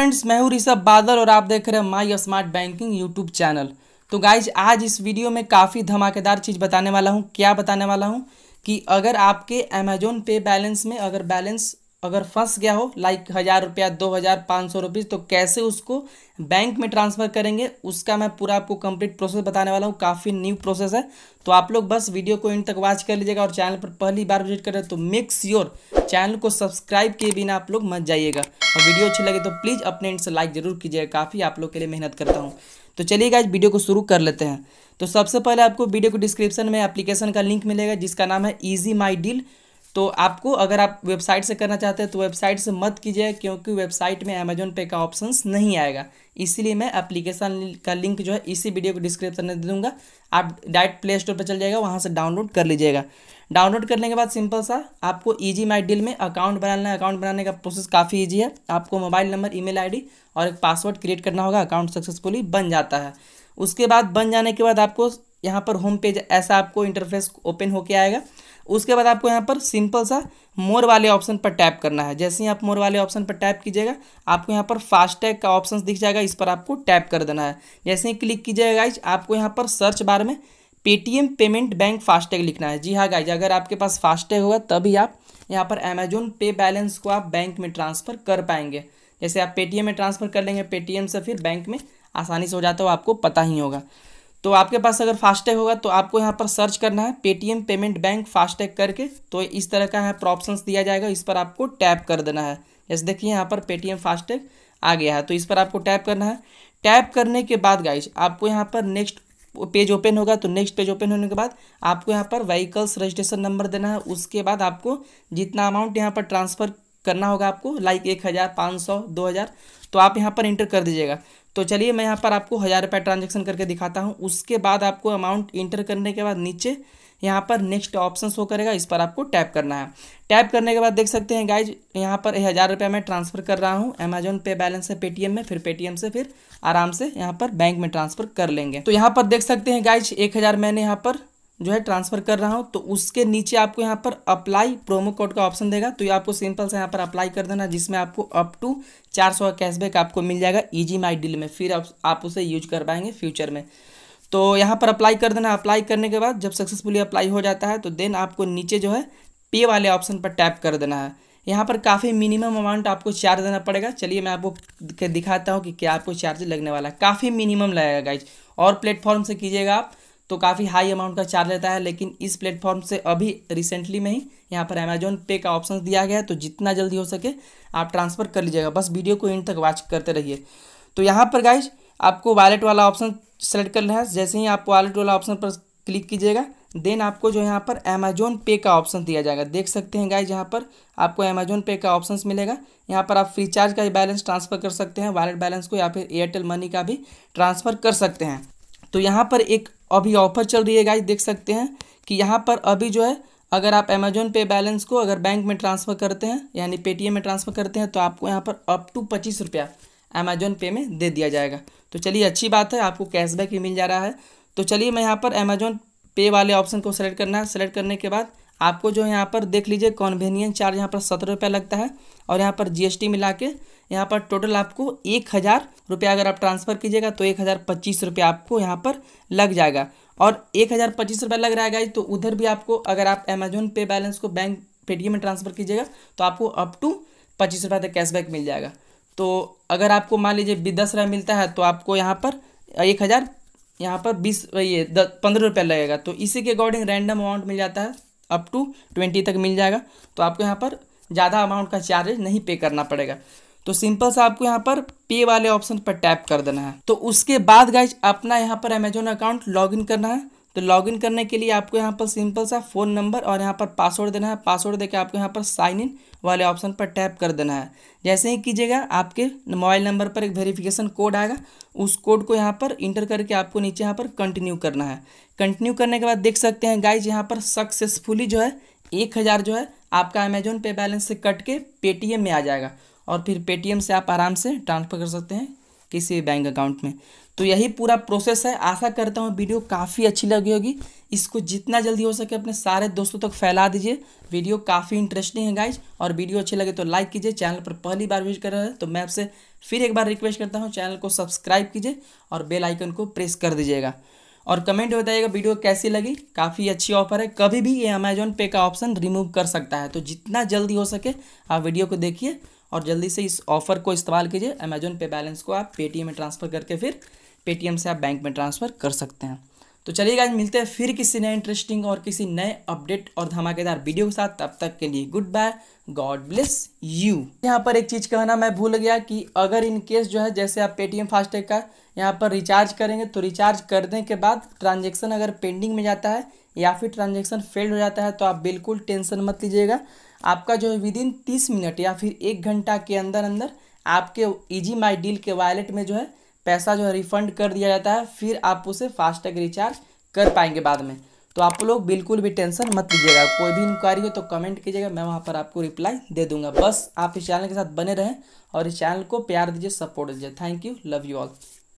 friends मैं हूँ ऋषभ बादल और आप देख रहे हैं my smart banking YouTube channel तो गाइज आज इस वीडियो में काफ़ी धमाकेदार चीज़ बताने वाला हूँ क्या बताने वाला हूँ कि अगर आपके अमेजोन पे बैलेंस में अगर बैलेंस अगर फंस गया हो लाइक हज़ार रुपया दो हज़ार पाँच सौ रुपीज़ तो कैसे उसको बैंक में ट्रांसफ़र करेंगे उसका मैं पूरा आपको कंप्लीट प्रोसेस बताने वाला हूँ काफ़ी न्यू प्रोसेस है तो आप लोग बस वीडियो को इन तक वॉच कर लीजिएगा और चैनल पर पहली बार विजिट कर रहे तो मेक योर चैनल को सब्सक्राइब किए बिना आप लोग मत जाइएगा और वीडियो अच्छी लगे तो प्लीज़ अपने इंड से लाइक ज़रूर कीजिएगा काफ़ी आप लोग के लिए मेहनत करता हूँ तो चलिएगा आज वीडियो को शुरू कर लेते हैं तो सबसे पहले आपको वीडियो को डिस्क्रिप्शन में एप्लीकेशन का लिंक मिलेगा जिसका नाम है ईजी माई डील तो आपको अगर आप वेबसाइट से करना चाहते हैं तो वेबसाइट से मत कीजिए क्योंकि वेबसाइट में अमेजोन पे का ऑप्शन नहीं आएगा इसीलिए मैं एप्लीकेशन का लिंक जो है इसी वीडियो को डिस्क्रिप्शन में दे दूँगा आप डायरेक्ट प्ले स्टोर पर चल जाएगा वहाँ से डाउनलोड कर लीजिएगा डाउनलोड करने के बाद सिंपल सा आपको ईजी माई डील में अकाउंट बनाना है अकाउंट बनाने का प्रोसेस काफ़ी ईजी है आपको मोबाइल नंबर ई मेल और एक पासवर्ड क्रिएट करना होगा अकाउंट सक्सेसफुली बन जाता है उसके बाद बन जाने के बाद आपको यहाँ पर होम पेज ऐसा आपको इंटरफेस ओपन होके आएगा उसके बाद आपको यहाँ पर सिंपल सा मोर वाले ऑप्शन पर टैप करना है जैसे ही आप मोर वाले ऑप्शन पर टैप कीजिएगा आपको यहाँ पर फास्टैग का ऑप्शन दिख जाएगा इस पर आपको टैप कर देना है जैसे ही क्लिक कीजिएगा गाइज आपको यहाँ पर सर्च बार में पेटीएम पेमेंट बैंक फास्टैग लिखना है जी हाँ गाइज अगर आपके पास फास्टैग होगा तभी आप यहाँ पर अमेजोन पे बैलेंस को आप बैंक में ट्रांसफ़र कर पाएंगे जैसे आप पेटीएम में ट्रांसफ़र कर लेंगे पेटीएम से फिर बैंक में आसानी से हो जाता हो आपको पता ही होगा तो आपके पास अगर फास्टैग होगा तो आपको यहाँ पर सर्च करना है पेटीएम पेमेंट बैंक फास्टैग करके तो इस तरह का यहाँ पर ऑप्शन दिया जाएगा इस पर आपको टैप कर देना है जैसे देखिए यहाँ पर पेटीएम फास्टैग आ गया है तो इस पर आपको टैप करना है टैप करने के बाद गाइज आपको यहाँ पर नेक्स्ट पेज ओपन होगा तो नेक्स्ट पेज ओपन होने के बाद आपको यहाँ पर व्हीकल्स रजिस्ट्रेशन नंबर देना है उसके बाद आपको जितना अमाउंट यहाँ पर ट्रांसफ़र करना होगा आपको लाइक एक हज़ार पाँच सौ दो हज़ार तो आप यहाँ पर इंटर कर दीजिएगा तो चलिए मैं यहाँ पर आपको हज़ार रुपये ट्रांजेक्शन करके दिखाता हूँ उसके बाद आपको अमाउंट इंटर करने के बाद नीचे यहाँ पर नेक्स्ट ऑप्शन शो करेगा इस पर आपको टैप करना है टैप करने के बाद देख सकते हैं गाइज यहाँ पर हज़ार रुपये मैं ट्रांसफ़र कर रहा हूँ अमेजोन पे बैलेंस से पेटीएम में फिर पेटीएम से फिर आराम से यहाँ पर बैंक में ट्रांसफ़र कर लेंगे तो यहाँ पर देख सकते हैं गाइज एक हज़ार मैंने यहाँ पर जो है ट्रांसफ़र कर रहा हूँ तो उसके नीचे आपको यहाँ पर अप्लाई प्रोमो कोड का ऑप्शन देगा तो ये आपको सिंपल से यहाँ पर अप्लाई कर देना जिसमें आपको अप टू चार सौ कैशबैक आपको मिल जाएगा ईजी माई डील में फिर आप, आप उसे यूज कर पाएंगे फ्यूचर में तो यहाँ पर अप्लाई कर देना अप्लाई करने के बाद जब सक्सेसफुली अप्लाई हो जाता है तो देन आपको नीचे जो है पे वाले ऑप्शन पर टैप कर देना है यहाँ पर काफ़ी मिनिमम अमाउंट आपको चार्ज देना पड़ेगा चलिए मैं आपको दिखाता हूँ कि क्या आपको चार्ज लगने वाला है काफ़ी मिनिमम लगेगा गाइज और प्लेटफॉर्म से कीजिएगा आप तो काफ़ी हाई अमाउंट का चार्ज रहता है लेकिन इस प्लेटफॉर्म से अभी रिसेंटली में ही यहाँ पर अमेजोन पे का ऑप्शन दिया गया है तो जितना जल्दी हो सके आप ट्रांसफ़र कर लीजिएगा बस वीडियो को इन तक वॉच करते रहिए तो यहाँ पर गाइज आपको वॉलेट वाला ऑप्शन सेलेक्ट करना है जैसे ही आप वॉलेट वाला ऑप्शन पर क्लिक कीजिएगा देन आपको जो यहाँ पर अमेजोन पे का ऑप्शन दिया जाएगा देख सकते हैं गाइज यहाँ पर आपको अमेजोन पे का ऑप्शन मिलेगा यहाँ पर आप फ्रीचार्ज का बैलेंस ट्रांसफ़र कर सकते हैं वॉलेट बैलेंस को या फिर एयरटेल मनी का भी ट्रांसफ़र कर सकते हैं तो यहाँ पर एक अभी ऑफर चल रही है गाइज देख सकते हैं कि यहाँ पर अभी जो है अगर आप अमेजोन पे बैलेंस को अगर बैंक में ट्रांसफ़र करते हैं यानी पेटीएम में ट्रांसफ़र करते हैं तो आपको यहाँ पर अप टू पच्चीस रुपया अमेजोन पे में दे दिया जाएगा तो चलिए अच्छी बात है आपको कैशबैक भी मिल जा रहा है तो चलिए मैं यहाँ पर अमेजोन पे वाले ऑप्शन को सेलेक्ट करना है सेलेक्ट करने के बाद आपको जो यहाँ पर देख लीजिए कॉन्वीनियंस चार्ज यहाँ पर सत्रह रुपया लगता है और यहाँ पर जीएसटी मिला के यहाँ पर टोटल आपको एक हज़ार रुपया अगर आप ट्रांसफ़र कीजिएगा तो एक हज़ार पच्चीस रुपया आपको यहाँ पर लग जाएगा और एक हज़ार पच्चीस रुपया लग रहा है तो उधर भी आपको अगर आप अमेजोन पे बैलेंस को बैंक पेटीएम में ट्रांसफ़र कीजिएगा तो आपको अप टू पच्चीस रुपये तक कैशबैक मिल जाएगा तो अगर आपको मान लीजिए बीस दस रुपये मिलता है तो आपको यहाँ पर एक हज़ार यहाँ पर बीस ये पंद्रह रुपया लगेगा तो इसी के अकॉर्डिंग रैंडम अमाउंट मिल जाता है अप टू ट्वेंटी तक मिल जाएगा तो आपको यहाँ पर ज़्यादा अमाउंट का चार्जेज नहीं पे करना पड़ेगा तो सिंपल सा आपको यहाँ पर पे वाले ऑप्शन पर टैप कर देना है तो उसके बाद गाइज अपना यहाँ पर अमेजोन अकाउंट लॉग करना है तो लॉगिन करने के लिए आपको यहाँ पर सिंपल सा फ़ोन नंबर और यहाँ पर पासवर्ड देना है पासवर्ड देकर आपको यहाँ पर साइन इन वाले ऑप्शन पर टैप कर देना है जैसे ही कीजिएगा आपके मोबाइल नंबर पर एक वेरिफिकेशन कोड आएगा उस कोड को यहाँ पर इंटर करके आपको नीचे यहाँ पर कंटिन्यू करना है कंटिन्यू करने के बाद देख सकते हैं गाइज यहाँ पर सक्सेसफुली जो है एक हज़ार जो है आपका अमेजोन पे बैलेंस से कट के पेटीएम में आ जाएगा और फिर पेटीएम से आप आराम से ट्रांसफ़र कर सकते हैं किसी भी बैंक अकाउंट में तो यही पूरा प्रोसेस है आशा करता हूँ वीडियो काफ़ी अच्छी लगी होगी इसको जितना जल्दी हो सके अपने सारे दोस्तों तक फैला दीजिए वीडियो काफ़ी इंटरेस्टिंग है गाइज और वीडियो अच्छी लगे तो लाइक कीजिए चैनल पर पहली बार विजिट कर रहे हैं तो मैं आपसे फिर एक बार रिक्वेस्ट करता हूँ चैनल को सब्सक्राइब कीजिए और बेल आइकन को प्रेस कर दीजिएगा और कमेंट में बताइएगा वीडियो कैसी लगी काफ़ी अच्छी ऑफर है कभी भी ये अमेजोन पे का ऑप्शन रिमूव कर सकता है तो जितना जल्दी हो सके आप वीडियो को देखिए और जल्दी से इस ऑफर को इस्तेमाल कीजिए अमेजोन पे बैलेंस को आप पेटीएम में ट्रांसफ़र करके फिर पेटीएम से आप बैंक में ट्रांसफ़र कर सकते हैं तो चलिए आज मिलते हैं फिर किसी नए इंटरेस्टिंग और किसी नए अपडेट और धमाकेदार वीडियो के साथ तब तक के लिए good bye God bless you यहाँ पर एक चीज़ कहना मैं भूल गया कि अगर इन केस जो है जैसे आप पेटीएम फास्टैग का यहाँ पर रिचार्ज करेंगे तो रिचार्ज करने के बाद ट्रांजेक्शन अगर पेंडिंग में जाता है या फिर ट्रांजेक्शन फेल हो जाता है तो आप बिल्कुल टेंशन मत लीजिएगा आपका जो है विद इन तीस मिनट या फिर एक घंटा के अंदर अंदर आपके ईजी माई डील के वॉलेट में जो है पैसा जो है रिफंड कर दिया जाता है फिर आप उसे फास्टैग रिचार्ज कर पाएंगे बाद में तो आप लोग बिल्कुल भी टेंशन मत लीजिएगा कोई भी इंक्वायरी हो तो कमेंट कीजिएगा मैं वहाँ पर आपको रिप्लाई दे दूंगा बस आप इस चैनल के साथ बने रहें और इस चैनल को प्यार दीजिए सपोर्ट दीजिए thank you love you all